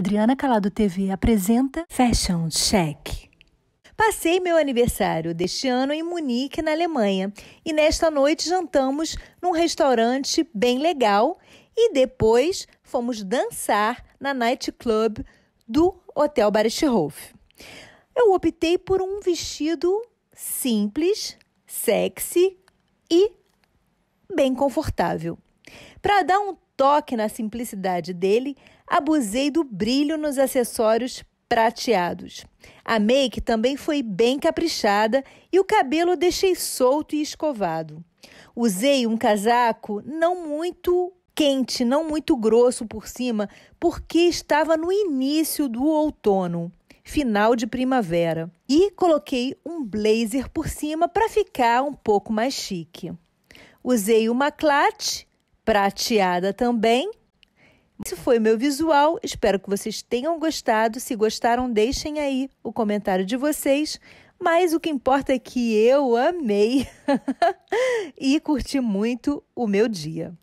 Adriana Calado TV apresenta Fashion Check. Passei meu aniversário deste ano em Munique, na Alemanha, e nesta noite jantamos num restaurante bem legal e depois fomos dançar na nightclub do Hotel Barischhof. Eu optei por um vestido simples, sexy e bem confortável. Para dar um toque na simplicidade dele, abusei do brilho nos acessórios prateados. A make também foi bem caprichada e o cabelo deixei solto e escovado. Usei um casaco não muito quente, não muito grosso por cima, porque estava no início do outono, final de primavera. E coloquei um blazer por cima para ficar um pouco mais chique. Usei uma clutch prateada também isso foi meu visual, espero que vocês tenham gostado. Se gostaram, deixem aí o comentário de vocês. Mas o que importa é que eu amei e curti muito o meu dia.